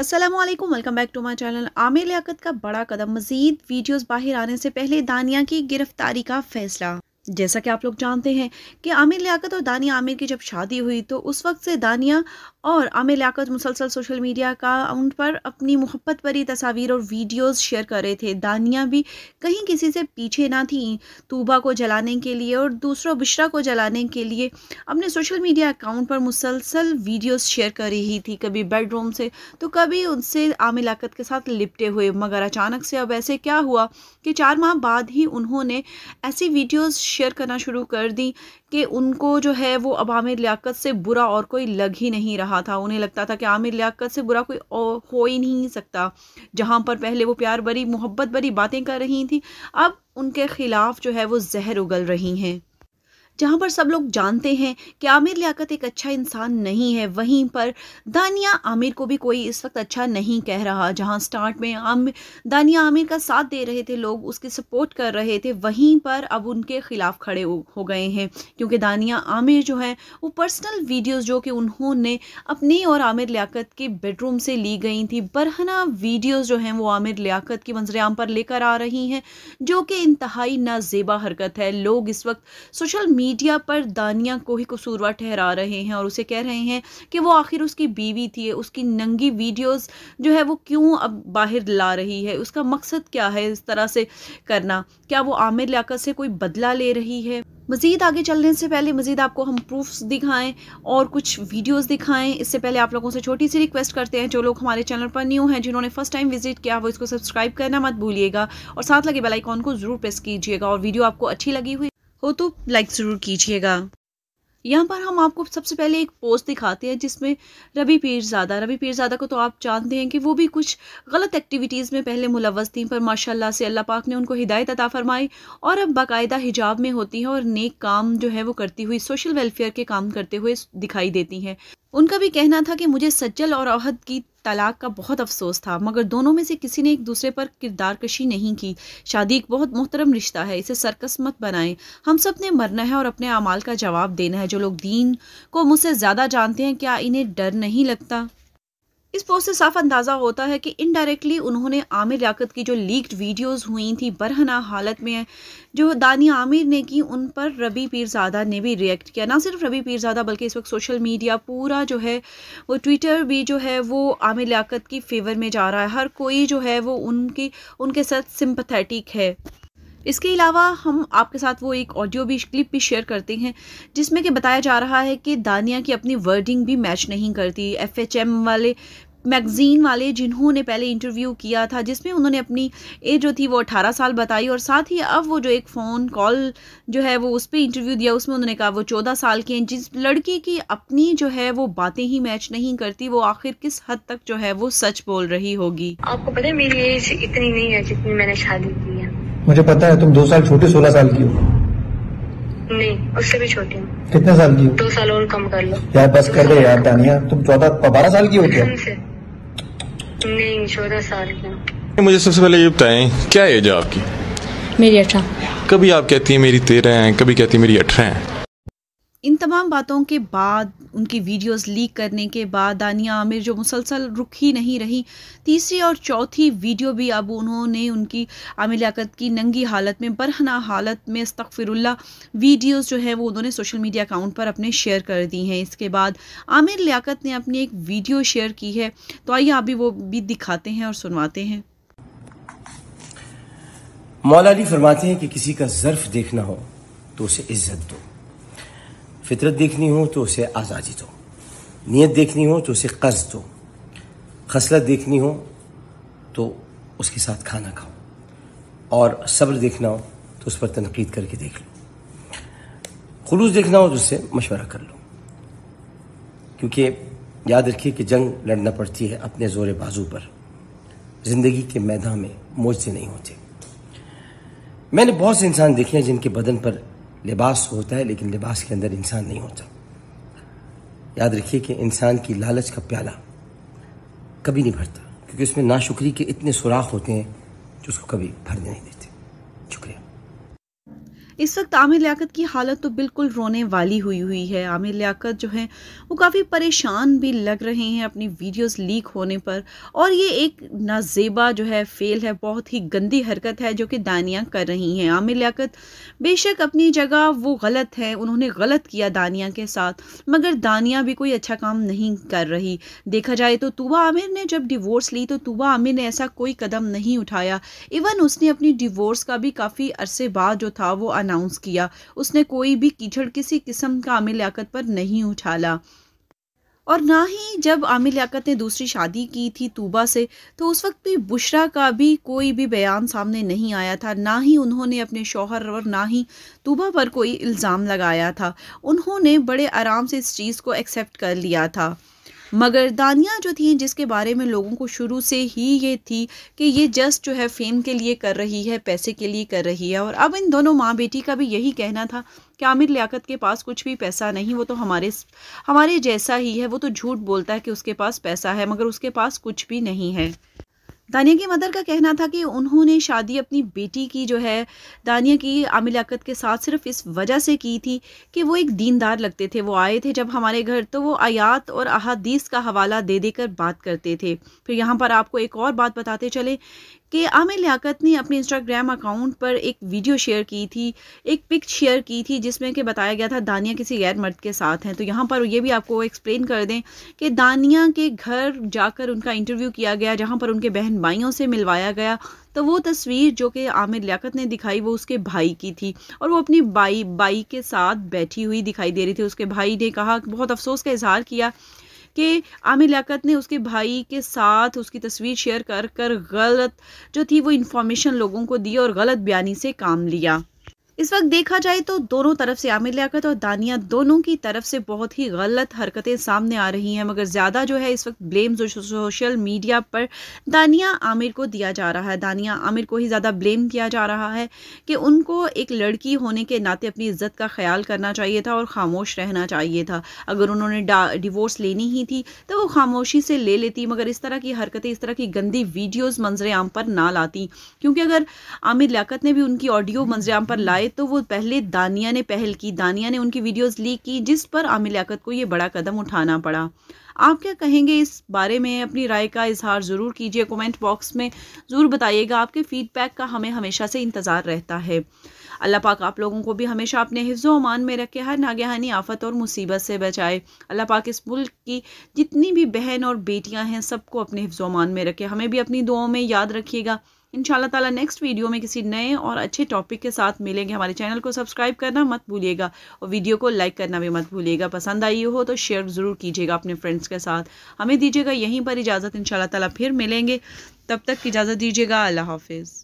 Aslam welcome back to my channel Aamir Liaquat का बड़ा कदम मजीद videos बाहर आने से पहले दानिया की गिरफ्तारी का फैसला जैसा कि आप लोग जानते हैं कि आमिर लियाकत और दानिया आमिर की जब शादी हुई तो उस वक्त से दानिया और आमिर लियाकत मुसलसल सोशल मीडिया का अकाउंट पर अपनी मोहब्बत भरी तस्वीर और वीडियोस शेयर कर रहे थे दानिया भी कहीं किसी से पीछे ना थी तूबा को जलाने के लिए और दूसरों बिश्रा को जलाने के लिए अपने सोशल मीडिया अकाउंट पर मुसलसल वीडियोज़ शेयर कर रही थी कभी बेडरूम से तो कभी उनसे आमिर लियाकत के साथ लिपटे हुए मगर अचानक से अब ऐसे क्या हुआ कि चार माह बाद ही उन्होंने ऐसी वीडियोज़ शेयर करना शुरू कर दी कि उनको जो है वो अब आमिर लियाकत से बुरा और कोई लग ही नहीं रहा था उन्हें लगता था कि आमिर लियाकत से बुरा कोई हो ही नहीं सकता जहाँ पर पहले वो प्यार भरी मोहब्बत भरी बातें कर रही थी अब उनके ख़िलाफ़ जो है वो जहर उगल रही हैं जहाँ पर सब लोग जानते हैं कि आमिर लियाकत एक अच्छा इंसान नहीं है वहीं पर दानिया आमिर को भी कोई इस वक्त अच्छा नहीं कह रहा जहाँ स्टार्ट में आमिर दानिया आमिर का साथ दे रहे थे लोग उसकी सपोर्ट कर रहे थे वहीं पर अब उनके ख़िलाफ़ खड़े हो गए हैं क्योंकि दानिया आमिर जो है वो पर्सनल वीडियोज़ जो कि उन्होंने अपनी और आमिर लियाकत के बेडरूम से ली गई थी बरहना वीडियोज़ जो हैं वो आमिर लियाकत की मंजरेआम पर लेकर आ रही हैं जो कि इंतहाई नाजेबा हरकत है लोग इस वक्त सोशल मीडिया मीडिया पर दानिया को ही कसूरवार ठहरा रहे हैं और उसे कह रहे हैं कि वो आखिर उसकी बीवी थी उसकी नंगी वीडियोस जो है वो क्यों अब बाहर ला रही है उसका मकसद क्या है इस तरह से करना क्या वो आमिर लियाकत से कोई बदला ले रही है मज़ीद आगे चलने से पहले मज़ीद आपको हम प्रूफ्स दिखाएं और कुछ वीडियोस दिखाएं इससे पहले आप लोगों से छोटी सी रिक्वेस्ट करते हैं जो लोग हमारे चैनल पर न्यू हैं जिन्होंने फर्स्ट टाइम विजिट किया वो इसको सब्सक्राइब करना मत भूलिएगा और साथ लगे बेल आइकॉन को ज़रूर प्रेस कीजिएगा और वीडियो आपको अच्छी लगी हुई हो तो लाइक ज़रूर कीजिएगा यहाँ पर हम आपको सबसे पहले एक पोस्ट दिखाते हैं जिसमें रबी पीरजादा रबी पीरजादा को तो आप जानते हैं कि वो भी कुछ गलत एक्टिविटीज़ में पहले मुलवस थी पर माशाल्लाह से अल्लाह पाक ने उनको हिदायत अता फरमाई और अब बाकायदा हिजाब में होती हैं और नेक काम जो है वो करती हुई सोशल वेलफेयर के काम करते हुए दिखाई देती हैं उनका भी कहना था कि मुझे सज्जल और अहद की तलाक का बहुत अफसोस था मगर दोनों में से किसी ने एक दूसरे पर किरदार कशी नहीं की शादी एक बहुत मोहतरम रिश्ता है इसे सरकस मत बनाएं हम सब ने मरना है और अपने अमाल का जवाब देना है जो लोग दीन को मुझसे ज़्यादा जानते हैं क्या इन्हें डर नहीं लगता इस पोस्ट से साफ अंदाजा होता है कि इनडायरेक्टली उन्होंने आमिर लियाकत की जो लीक्ड वीडियोस हुई थी बरहना हालत में जो दानी आमिर ने की उन पर रबी पीरजादा ने भी रिएक्ट किया ना सिर्फ रबी पीरजादा बल्कि इस वक्त सोशल मीडिया पूरा जो है वो ट्विटर भी जो है वो आमिर लियाकत की फेवर में जा रहा है हर कोई जो है वो उनकी उनके साथ सिंपथेटिक है इसके अलावा हम आपके साथ वो एक ऑडियो भी क्लिप भी शेयर करते हैं जिसमें कि बताया जा रहा है कि दानिया की अपनी वर्डिंग भी मैच नहीं करती एफ वाले मैगज़ीन वाले जिन्होंने पहले इंटरव्यू किया था जिसमें उन्होंने अपनी एज जो थी वो 18 साल बताई और साथ ही अब वो जो एक फ़ोन कॉल जो है वो उस पर इंटरव्यू दिया उसमें उन्होंने कहा वो चौदह साल के हैं जिस लड़की की अपनी जो है वो बातें ही मैच नहीं करती वो आखिर किस हद तक जो है वो सच बोल रही होगी आपको पता है मेरी एज इतनी नहीं है जितनी मैंने शादी की मुझे पता है तुम दो साल छोटे सोलह साल की हो नहीं उससे भी छोटी हूँ कितने साल की हो दो साल और कम कर लो यार बस कर दे यार दानिया तुम चौदह बारह साल की हो क्या नहीं चौदह साल की मुझे सबसे पहले ये बताएं क्या एज है आपकी मेरी अठारह कभी आप कहती है मेरी तेरह हैं कभी कहती है मेरी अठारह हैं इन तमाम बातों के बाद उनकी वीडियोस लीक करने के बाद दानिया आमिर जो मुसलसल रुक ही नहीं रही तीसरी और चौथी वीडियो भी अब उन्होंने उनकी आमिर लियाकत की नंगी हालत में बरहना हालत में इस्तफ़िरल्ला वीडियोस जो है वो उन्होंने सोशल मीडिया अकाउंट पर अपने शेयर कर दी हैं इसके बाद आमिर लियाकत ने अपनी एक वीडियो शेयर की है तो आइए आप भी वो भी दिखाते हैं और सुनवाते हैं मौलानी फरमाते हैं कि किसी का जर्फ देखना हो तो उसे इज्जत दो फितरत देखनी हो तो उसे आज़ादी दो नीयत देखनी हो तो उसे कर्ज दो खसलत देखनी हो तो उसके साथ खाना खाओ और सब्र देखना हो तो उस पर तनकीद करके देख लो खलूस देखना हो तो उससे मशवरा कर लो क्योंकि याद रखिए कि जंग लड़ना पड़ती है अपने जोर बाजू पर ज़िंदगी के मैदान में मौज से नहीं होते मैंने बहुत से इंसान देखे हैं जिनके बदन पर लिबास होता है लेकिन लिबास के अंदर इंसान नहीं होता याद रखिए कि इंसान की लालच का प्याला कभी नहीं भरता क्योंकि उसमें नाशुक्री के इतने सुराख होते हैं जो उसको कभी भरने नहीं देते इस वक्त आमिर लियाकत की हालत तो बिल्कुल रोने वाली हुई हुई है आमिर लियाकत जो है वो काफ़ी परेशान भी लग रहे हैं अपनी वीडियोस लीक होने पर और ये एक नाजेबा जो है फेल है बहुत ही गंदी हरकत है जो कि दानिया कर रही हैं आमिर लियाकत बेशक अपनी जगह वो गलत है उन्होंने गलत किया दानिया के साथ मगर दानिया भी कोई अच्छा काम नहीं कर रही देखा जाए तो तूबा आमिर ने जब डिवोर्स ली तो तूबा आमिर ने ऐसा कोई कदम नहीं उठाया इवन उसने अपनी डिवोर्स का भी काफ़ी अरसे बाद जो था वो अनाउंस किया उसने कोई भी कीचड़ किसी किस्म का आमिर लियाकत पर नहीं उछाला और ना ही जब आमिर लियाकत ने दूसरी शादी की थी तूबा से तो उस वक्त भी बुशरा का भी कोई भी बयान सामने नहीं आया था ना ही उन्होंने अपने शोहर और ना ही तूबा पर कोई इल्ज़ाम लगाया था उन्होंने बड़े आराम से इस चीज़ को एक्सेप्ट कर लिया था मगर दानियाँ जो थी जिसके बारे में लोगों को शुरू से ही ये थी कि ये जस्ट जो है फेम के लिए कर रही है पैसे के लिए कर रही है और अब इन दोनों माँ बेटी का भी यही कहना था कि आमिर लियाकत के पास कुछ भी पैसा नहीं वो तो हमारे हमारे जैसा ही है वो तो झूठ बोलता है कि उसके पास पैसा है मगर उसके पास कुछ भी नहीं है दानिया की मदर का कहना था कि उन्होंने शादी अपनी बेटी की जो है दानिया की आमिलाकत के साथ सिर्फ इस वजह से की थी कि वो एक दीनदार लगते थे वो आए थे जब हमारे घर तो वो आयात और अहादीस का हवाला दे देकर बात करते थे फिर यहाँ पर आपको एक और बात बताते चले कि आमिर लियाकत ने अपने इंस्टाग्राम अकाउंट पर एक वीडियो शेयर की थी एक पिक शेयर की थी जिसमें कि बताया गया था दानिया किसी गैर मर्द के साथ हैं तो यहाँ पर ये भी आपको एक्सप्लेन कर दें कि दानिया के घर जाकर उनका इंटरव्यू किया गया जहाँ पर उनके बहन भाइयों से मिलवाया गया तो वो तस्वीर जो कि आमिर लियाकत ने दिखाई वो उसके भाई की थी और वो अपनी बाई बाई के साथ बैठी हुई दिखाई दे रही थी उसके भाई ने कहा बहुत अफसोस का इजहार किया कि आमिर लियाकत ने उसके भाई के साथ उसकी तस्वीर शेयर कर कर गलत जो थी वो इन्फॉर्मेशन लोगों को दी और गलत बयानी से काम लिया इस वक्त देखा जाए तो दोनों तरफ से आमिर लियाकत और दानिया दोनों की तरफ से बहुत ही गलत हरकतें सामने आ रही हैं मगर ज़्यादा जो है इस वक्त ब्लेम जो सोशल मीडिया पर दानिया आमिर को दिया जा रहा है दानिया आमिर को ही ज़्यादा ब्लेम किया जा रहा है कि उनको एक लड़की होने के नाते अपनी इज्जत का ख्याल करना चाहिए था और खामोश रहना चाहिए था अगर उन्होंने डिवोर्स लेनी ही थी तो वो खामोशी से ले लेती मगर इस तरह की हरकतें इस तरह की गंदी वीडियोज़ मंजर आम पर ना लाती क्योंकि अगर आमिर लियाकत ने भी उनकी ऑडियो मंजर आम पर लाए तो वो पहले दानिया ने पहल की दानिया ने उनकी वीडियोस लीक की जिस पर आमिर लियाकत को ये बड़ा कदम उठाना पड़ा आप क्या कहेंगे इस बारे में अपनी राय का इजहार ज़रूर कीजिए कमेंट बॉक्स में ज़रूर बताइएगा आपके फ़ीडबैक का हमें हमेशा से इंतज़ार रहता है अल्लाह पाक आप लोगों को भी हमेशा अपने हिफ्ज़ अमान में रखे हर नागहानी आफत और मुसीबत से बचाए अल्लाह पाक इस मुल्क की जितनी भी बहन और बेटियां हैं सबको अपने हिफो अमान में रखे हमें भी अपनी दुआओं में याद रखिएगा इन ताला नेक्स्ट वीडियो में किसी नए और अच्छे टॉपिक के साथ मिलेंगे हमारे चैनल को सब्सक्राइब करना मत भूलिएगा और वीडियो को लाइक करना भी मत भूलिएगा पसंद आई हो तो शेयर ज़रूर कीजिएगा अपने फ्रेंड्स के साथ हमें दीजिएगा यहीं पर इजाज़त इन ताला फिर मिलेंगे तब तक इजाज़त दीजिएगा अल्लाह हाफिज़